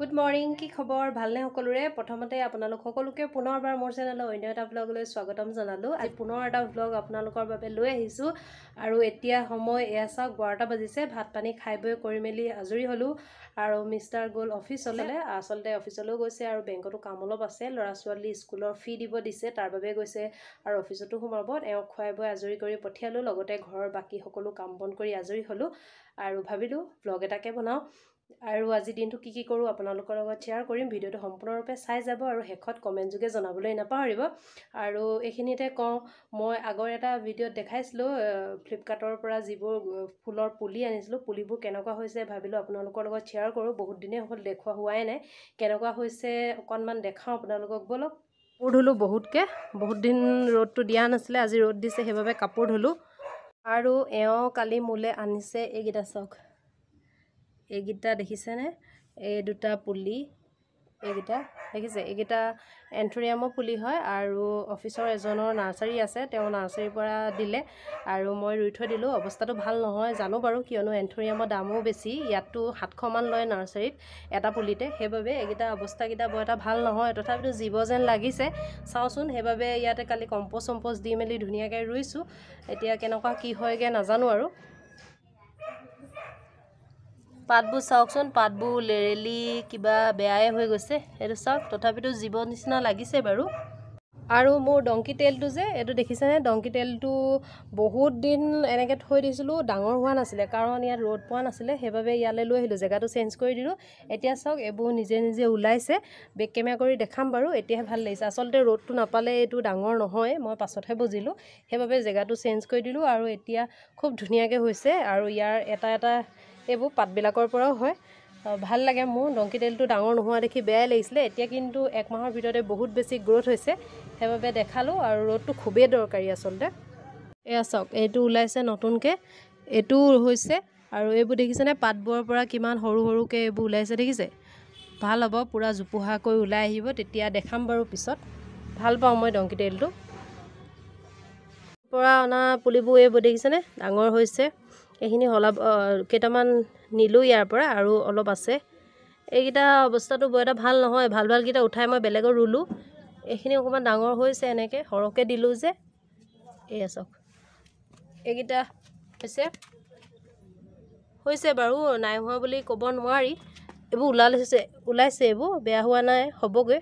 good morning কি খবৰ ভালনে সকলোৰে প্ৰথমতে আপোনালোক সকলোকে পুনৰবাৰ মোৰ চেনেলৰ অন্য এটা ব্লগলৈ স্বাগতম জনালোঁ আজি পুনৰ এটা ব্লগ আপোনালোকৰ বাবে লৈ আহিছোঁ আৰু এতিয়া সময় এয়া চাওক বাৰটা বাজিছে ভাত পানী খাই বৈ কৰি মেলি আজৰি হ'লোঁ আৰু মিষ্টাৰ গ'ল অফিচলৈ আচলতে অফিচলৈও গৈছে আৰু বেংকতো কাম অলপ আছে ল'ৰা ছোৱালী স্কুলৰ ফি দিব দিছে তাৰ বাবে গৈছে আৰু অফিচতো সোমাব এওঁ খুৱাই বৈ আজৰি কৰি পঠিয়ালোঁ লগতে ঘৰৰ বাকী সকলো কাম বন কৰি আজৰি হ'লোঁ আৰু ভাবিলোঁ ব্লগ এটাকে বনাওঁ আৰু আজি দিনটো কি কি কৰোঁ আপোনালোকৰ লগত শ্বেয়াৰ কৰিম ভিডিঅ'টো সম্পূৰ্ণৰূপে চাই যাব আৰু শেষত কমেণ্ট যোগে জনাবলৈ নাপাহৰিব আৰু এইখিনিতে কওঁ মই আগৰ এটা ভিডিঅ'ত দেখাইছিলোঁ ফ্লিপকাৰ্টৰ পৰা যিবোৰ ফুলৰ পুলি আনিছিলোঁ পুলিবোৰ কেনেকুৱা হৈছে ভাবিলোঁ আপোনালোকৰ লগত শ্বেয়াৰ কৰোঁ বহুত দিনেই হ'ল দেখুওৱা হোৱাই নাই কেনেকুৱা হৈছে অকণমান দেখাওঁ আপোনালোকক বলক কাপোৰ ধুলোঁ বহুতকৈ বহুত দিন ৰ'দটো দিয়া নাছিলে আজি ৰ'দ দিছে সেইবাবে কাপোৰ ধুলোঁ আৰু এওঁ কালি মোলৈ আনিছে এইকেইটা চখ এইকেইটা দেখিছেনে এই দুটা পুলি এইকেইটা দেখিছে এইকেইটা এণ্ঠৰিয়ামৰ পুলি হয় আৰু অফিচৰ এজনৰ নাৰ্চাৰী আছে তেওঁ নাৰ্চাৰীৰ পৰা দিলে আৰু মই ৰুই থৈ দিলোঁ অৱস্থাটো ভাল নহয় জানো বাৰু কিয়নো এণ্ঠৰিয়ামৰ দামো বেছি ইয়াততো সাতশমান লয় নাৰ্চাৰীত এটা পুলিতে সেইবাবে এইকেইটা অৱস্থাকেইটা বৰ এটা ভাল নহয় তথাপিতো জীৱ যেন লাগিছে চাওঁচোন সেইবাবে ইয়াতে কালি কম্প'জ চম্প'জ দি মেলি ধুনীয়াকৈ ৰুইছোঁ এতিয়া কেনেকুৱা কি হয়গৈ নাজানো আৰু পাতবোৰ চাওকচোন পাতবোৰ লেৰেলি কিবা বেয়াই হৈ গৈছে সেইটো চাওক তথাপিতো জীৱ নিচিনা লাগিছে বাৰু আৰু মোৰ ডংকি তেলটো যে এইটো দেখিছেনে ডংকি তেলটো বহুত দিন এনেকৈ থৈ দিছিলোঁ ডাঙৰ হোৱা নাছিলে কাৰণ ইয়াত ৰ'দ পোৱা নাছিলে সেইবাবে ইয়ালৈ লৈ আহিলোঁ জেগাটো চেঞ্জ কৰি দিলোঁ এতিয়া চাওক এইবোৰ নিজে নিজে ওলাইছে বেক কেমেৰা কৰি দেখাম বাৰু এতিয়াহে ভাল লাগিছে আচলতে ৰ'দটো নাপালে এইটো ডাঙৰ নহয় মই পাছতহে বুজিলোঁ সেইবাবে জেগাটো চেঞ্জ কৰি দিলোঁ আৰু এতিয়া খুব ধুনীয়াকৈ হৈছে আৰু ইয়াৰ এটা এটা এইবোৰ পাতবিলাকৰ পৰাও হয় ভাল লাগে মোৰ ডংকি তেলটো ডাঙৰ নোহোৱা দেখি বেয়াই লাগিছিলে এতিয়া কিন্তু একমাহৰ ভিতৰতে বহুত বেছি গ্ৰ'থ হৈছে সেইবাবে দেখালোঁ আৰু ৰ'দটো খুবেই দৰকাৰী আচলতে এয়া চাওক এইটো ওলাইছে নতুনকৈ এইটো হৈছে আৰু এইবোৰ দেখিছেনে পাতবোৰৰ পৰা কিমান সৰু সৰুকৈ এইবোৰ ওলাইছে দেখিছে ভাল হ'ব পূৰা জোপোহাকৈ ওলাই আহিব তেতিয়া দেখাম বাৰু পিছত ভাল পাওঁ মই ডংকি তেলটো পৰা অনা পুলিবোৰ এইবোৰ দেখিছেনে ডাঙৰ হৈছে এইখিনি সলাব কেইটামান নিলোঁ ইয়াৰ পৰা আৰু অলপ আছে এইকেইটা অৱস্থাটো বৰ এটা ভাল নহয় ভাল ভালকেইটা উঠাই মই বেলেগৰ ৰুলোঁ এইখিনি অকণমান ডাঙৰ হৈছে এনেকৈ সৰহকৈ দিলোঁ যে এয়া চাওক এইকেইটা হৈছে হৈছে বাৰু নাই হোৱা বুলি ক'ব নোৱাৰি এইবোৰ ওলালিছে ওলাইছে এইবোৰ বেয়া হোৱা নাই হ'বগৈ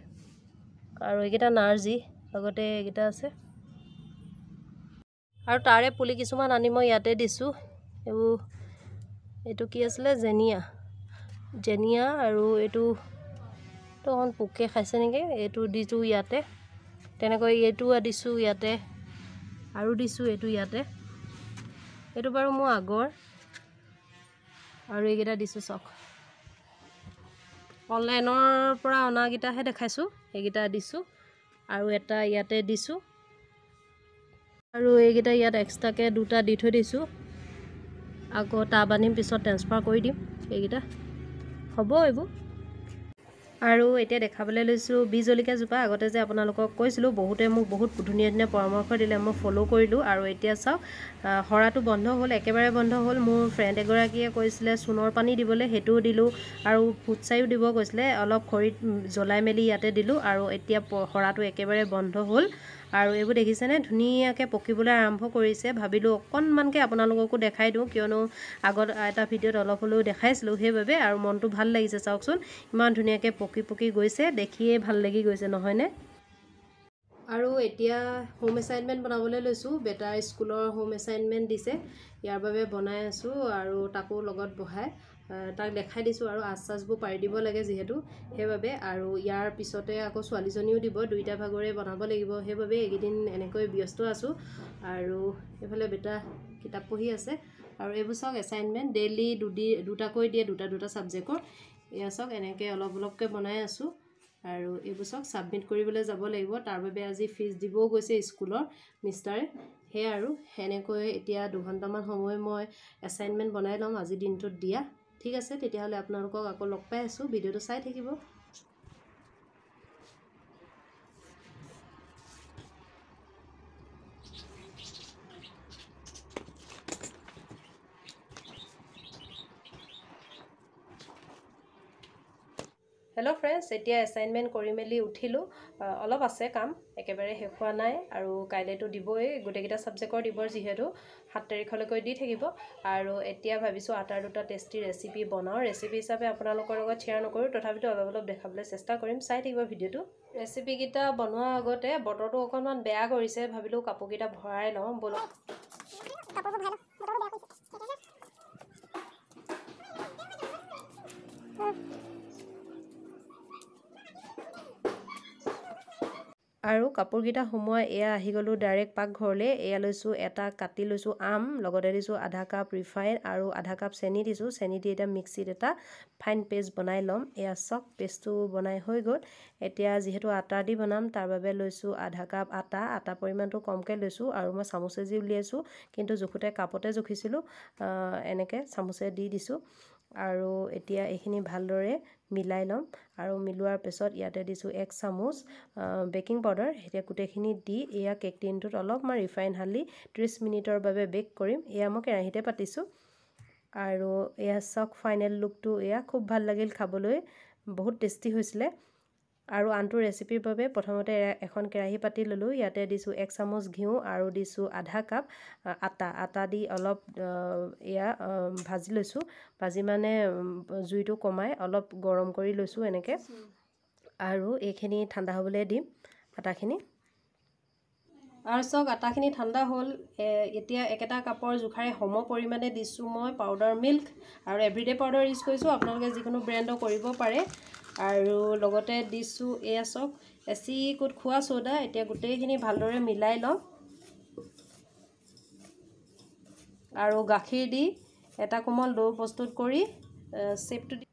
আৰু এইকেইটা নাৰ্জি লগতে এইকেইটা আছে আৰু তাৰে পুলি কিছুমান আনি মই ইয়াতে দিছোঁ এইবোৰ এইটো কি আছিলে জেনিয়া জেনিয়া আৰু এইটো অকণ পোকে খাইছে নেকি এইটো দিছোঁ ইয়াতে তেনেকৈ এইটো দিছোঁ ইয়াতে আৰু দিছোঁ এইটো ইয়াতে এইটো বাৰু মোৰ আগৰ আৰু এইকেইটা দিছোঁ চাওক অনলাইনৰ পৰা অনাকেইটাহে দেখাইছোঁ এইকেইটা দিছোঁ আৰু এটা ইয়াতে দিছোঁ আৰু এইকেইটা ইয়াত এক্সট্ৰাকৈ দুটা দি থৈ দিছোঁ আকৌ তাপ আনিম পিছত ট্ৰেন্সফাৰ কৰি দিম এইকেইটা হ'ব এইবোৰ আৰু এতিয়া দেখাবলৈ লৈছোঁ বি জলকীয়া জোপা আগতে যে আপোনালোকক কৈছিলোঁ বহুতে মোক বহুত ধুনীয়া ধুনীয়া পৰামৰ্শ দিলে মই ফ'ল' কৰিলোঁ আৰু এতিয়া চাওক সৰাটো বন্ধ হ'ল একেবাৰে বন্ধ হ'ল মোৰ ফ্ৰেণ্ড এগৰাকীয়ে কৈছিলে চূণৰ পানী দিবলৈ সেইটোও দিলোঁ আৰু ফুটছাইও দিব কৈছিলে অলপ খৰিত জ্বলাই মেলি ইয়াতে দিলোঁ আৰু এতিয়া সৰাটো একেবাৰে বন্ধ হ'ল আৰু এইবোৰ দেখিছেনে ধুনীয়াকৈ পকিবলৈ আৰম্ভ কৰিছে ভাবিলোঁ অকণমানকৈ আপোনালোককো দেখাই দিওঁ কিয়নো আগত এটা ভিডিঅ'ত অলপ হ'লেও দেখাইছিলোঁ সেইবাবে আৰু মনটো ভাল লাগিছে চাওকচোন ইমান ধুনীয়াকৈ পকি পকি গৈছে দেখিয়েই ভাল লাগি গৈছে নহয়নে আৰু এতিয়া হোম এছাইনমেণ্ট বনাবলৈ লৈছোঁ বেটাৰ স্কুলৰ হোম এছাইনমেণ্ট দিছে ইয়াৰ বাবে বনাই আছোঁ আৰু তাকো লগত বহাই তাক দেখাই দিছোঁ আৰু আশ্বাসবোৰ পাৰি দিব লাগে যিহেতু সেইবাবে আৰু ইয়াৰ পিছতে আকৌ ছোৱালীজনীও দিব দুয়োটা ভাগৰে বনাব লাগিব সেইবাবে এইকেইদিন এনেকৈ ব্যস্ত আছোঁ আৰু এইফালে বেটা কিতাপ পঢ়ি আছে আৰু এইবোৰ চাওক এছাইনমেণ্ট ডেইলি দুদি দুটাকৈ দিয়ে দুটা দুটা ছাবজেক্টৰ এয়া চাওক এনেকৈ অলপ অলপকৈ বনাই আছোঁ আৰু এইবোৰ চাওক ছাবমিট কৰিবলৈ যাব লাগিব তাৰ বাবে আজি ফিজ দিবও গৈছে স্কুলৰ মিষ্টাৰে সেয়া আৰু সেনেকৈ এতিয়া দুঘণ্টামান সময় মই এছাইনমেণ্ট বনাই ল'ম আজি দিনটোত দিয়া ঠিক আছে তেতিয়াহ'লে আপোনালোকক আকৌ লগ পাই আছোঁ ভিডিঅ'টো চাই থাকিব হেল্ল' ফ্ৰেণ্ডছ এতিয়া এছাইনমেণ্ট কৰি মেলি উঠিলোঁ অলপ আছে কাম একেবাৰে শেষ হোৱা নাই আৰু কাইলৈতো দিবই গোটেইকেইটা ছাবজেক্টৰ দিব যিহেতু সাত তাৰিখলৈকে দি থাকিব আৰু এতিয়া ভাবিছোঁ আটাৰ দুটা টেষ্টি ৰেচিপি বনাওঁ ৰেচিপি হিচাপে আপোনালোকৰ লগত শ্বেয়াৰ নকৰোঁ তথাপিতো অলপ অলপ দেখাবলৈ চেষ্টা কৰিম চাই থাকিব ভিডিঅ'টো ৰেচিপিকেইটা বনোৱাৰ আগতে বতৰটো অকণমান বেয়া কৰিছে ভাবিলোঁ কাপোৰকেইটা ভৰাই লওঁ বোলো আৰু কাপোৰকেইটা সোমোৱাই এয়া আহি গ'লোঁ ডাইৰেক্ট পাকঘৰলৈ এয়া লৈছোঁ এটা কাটি লৈছোঁ আম লগতে দিছোঁ আধা কাপ ৰিফাইন আৰু আধা কাপ চেনি দিছোঁ চেনি দি এতিয়া মিক্সিত এটা ফাইন পেষ্ট বনাই ল'ম এয়া চব পেষ্টটো বনাই হৈ গ'ল এতিয়া যিহেতু আটা দি বনাম তাৰ বাবে লৈছোঁ আধা কাপ আটা আটা পৰিমাণটো কমকৈ লৈছোঁ আৰু মই চামুচেজি উলিয়াইছোঁ কিন্তু জোখোতে কাপতে জুখিছিলোঁ এনেকৈ চামুচে দি দিছোঁ আৰু এতিয়া এইখিনি ভালদৰে মিলাই ল'ম আৰু মিলোৱাৰ পিছত ইয়াতে দিছোঁ এক চামুচ বেকিং পাউডাৰ এতিয়া গোটেইখিনি দি এয়া কেক টিনটোত অলপমান ৰিফাইন হালি ত্ৰিছ মিনিটৰ বাবে বেক কৰিম এয়া মই কেৰাহীতে পাতিছোঁ আৰু এয়া চাওক ফাইনেল লুকটো এয়া খুব ভাল লাগিল খাবলৈ বহুত টেষ্টি হৈছিলে আৰু আনটো ৰেচিপিৰ বাবে প্ৰথমতে এখন কেৰাহী পাতি ল'লোঁ ইয়াতে দিছোঁ এক চামুচ ঘিউ আৰু দিছোঁ আধা কাপ আটা আটা দি অলপ এয়া ভাজি লৈছোঁ ভাজি মানে জুইটো কমাই অলপ গৰম কৰি লৈছোঁ এনেকৈ আৰু এইখিনি ঠাণ্ডা হ'বলৈ দিম আটাখিনি আৰু চাওক আটাখিনি ঠাণ্ডা হ'ল এতিয়া একেটা কাপৰ জোখাৰে সম পৰিমাণে দিছোঁ মই পাউদাৰ মিল্ক আৰু এভৰিডে পাউদাৰ ইউজ কৰিছোঁ আপোনালোকে যিকোনো ব্ৰেণ্ডৰ কৰিব পাৰে আৰু লগতে দিছোঁ এয়া চক এচি কোট খোৱা চ'দা এতিয়া গোটেইখিনি ভালদৰে মিলাই লওঁ আৰু গাখীৰ দি এটা কোমল দৌ প্ৰস্তুত কৰি চেপটো দি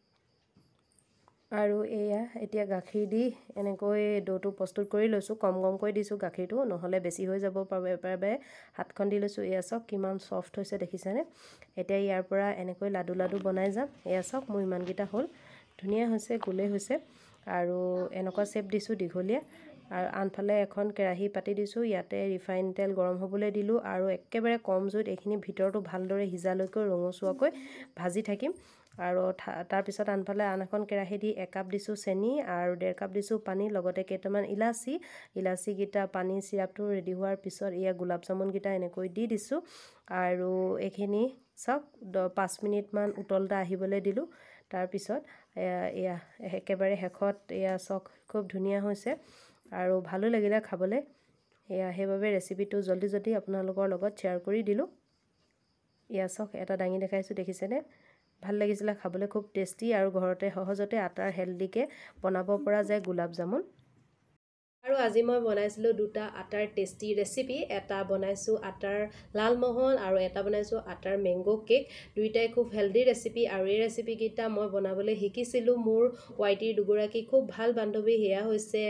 আৰু এয়া এতিয়া গাখীৰ দি এনেকৈ দৌটো প্ৰস্তুত কৰি লৈছোঁ কম কমকৈ দিছোঁ গাখীৰটো নহ'লে বেছি হৈ যাব বাবে হাতখন দি লৈছোঁ এয়া চাওক কিমান চফ্ট হৈছে দেখিছেনে এতিয়া ইয়াৰ পৰা এনেকৈ লাডু লাডু বনাই যাম এয়া চাওক মোৰ ইমানকেইটা হ'ল ধুনীয়া হৈছে গোলে হৈছে আৰু এনেকুৱা চেপ দিছোঁ দীঘলীয়া আৰু আনফালে এখন কেৰাহী পাতি দিছোঁ ইয়াতে ৰিফাইন তেল গৰম হ'বলৈ দিলোঁ আৰু একেবাৰে কম জুইত এইখিনি ভিতৰটো ভালদৰে সিজালৈকে ৰঙচুৱাকৈ ভাজি থাকিম আৰু তাৰপিছত আনফালে আন এখন কেৰাহী দি একাপ দিছোঁ চেনি আৰু ডেৰ কাপ দিছোঁ পানী লগতে কেইটামান ইলাচি ইলাচিকেইটা পানী চিৰাপটো ৰেডি হোৱাৰ পিছত ইয়াৰ গোলাপ জামুনকেইটা এনেকৈ দি দিছোঁ আৰু এইখিনি চাওক পাঁচ মিনিটমান উতলতা আহিবলৈ দিলোঁ তাৰপিছত এয়া একেবাৰে শেষত এয়া চক খুব ধুনীয়া হৈছে আৰু ভালো লাগিলে খাবলৈ এয়া সেইবাবে ৰেচিপিটো জল্দি জল্দি আপোনালোকৰ লগত শ্বেয়াৰ কৰি দিলোঁ এয়া চক এটা দাঙি দেখাইছোঁ দেখিছেনে ভাল লাগিছিলে খাবলৈ খুব টেষ্টি আৰু ঘৰতে সহজতে আটাৰ হেল্ডিকৈ বনাব পৰা যায় গোলাপ জামুন আৰু আজি মই বনাইছিলোঁ দুটা আটাৰ টেষ্টি ৰেচিপি এটা বনাইছোঁ আটাৰ লালমোহন আৰু এটা বনাইছোঁ আটাৰ মেংগ' কেক দুয়োটাই খুব হেল্ডি ৰেচিপি আৰু এই ৰেচিপিকেইটা মই বনাবলৈ শিকিছিলোঁ মোৰ ৱাইটিৰ দুগৰাকী খুব ভাল বান্ধৱী সেয়া হৈছে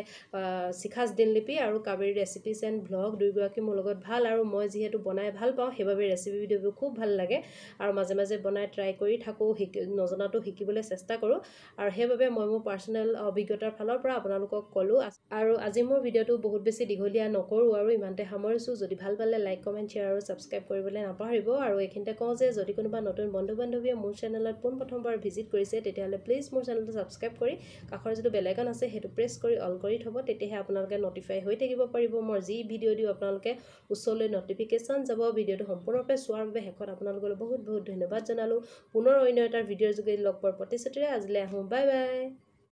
শিখাছ দিনলিপি আৰু কাবেৰী ৰেচিপিচ এণ্ড ব্লগ দুয়োগৰাকী মোৰ লগত ভাল আৰু মই যিহেতু বনাই ভাল পাওঁ সেইবাবে ৰেচিপি ভিডিঅ'বোৰ খুব ভাল লাগে আৰু মাজে মাজে বনাই ট্ৰাই কৰি থাকোঁ শিকি নজনাটো শিকিবলৈ চেষ্টা কৰোঁ আৰু সেইবাবে মই মোৰ পাৰ্চনেল অভিজ্ঞতাৰ ফালৰ পৰা আপোনালোকক ক'লোঁ আৰু আজি আজি মোৰ ভিডিঅ'টো বহুত বেছি দীঘলীয়া নকৰোঁ আৰু ইমানতে সামৰিছোঁ যদি ভাল পালে লাইক কমেণ্ট শ্বেয়াৰ আৰু ছাবস্ক্ৰাইব কৰিবলৈ নাপাহৰিব আৰু এইখিনিতে কওঁ যে যদি কোনোবা নতুন বন্ধু বান্ধৱীয়ে মোৰ চেনেলত পোনপ্ৰথমবাৰ ভিজিট কৰিছে তেতিয়াহ'লে প্লিজ মোৰ চেনেলটো ছাবস্ক্ৰাইব কৰি কাষৰ যিটো বেলেগন আছে সেইটো প্ৰেছ কৰি অল কৰি থ'ব তেতিয়াহে আপোনালোকে নটিফাই হৈ থাকিব পাৰিব মোৰ যি ভিডিঅ' দিওঁ আপোনালোকে ওচৰলৈ নটিফিকেশ্যন যাব ভিডিঅ'টো সম্পূৰ্ণৰূপে চোৱাৰ বাবে শেষত আপোনালোকলৈ বহুত বহুত ধন্যবাদ জনালোঁ পুনৰ অন্য এটা ভিডিঅ'ৰ যোগেদি লগ পোৱাৰ প্ৰতিশ্ৰুতিৰে আজিলৈ আহোঁ বাই বাই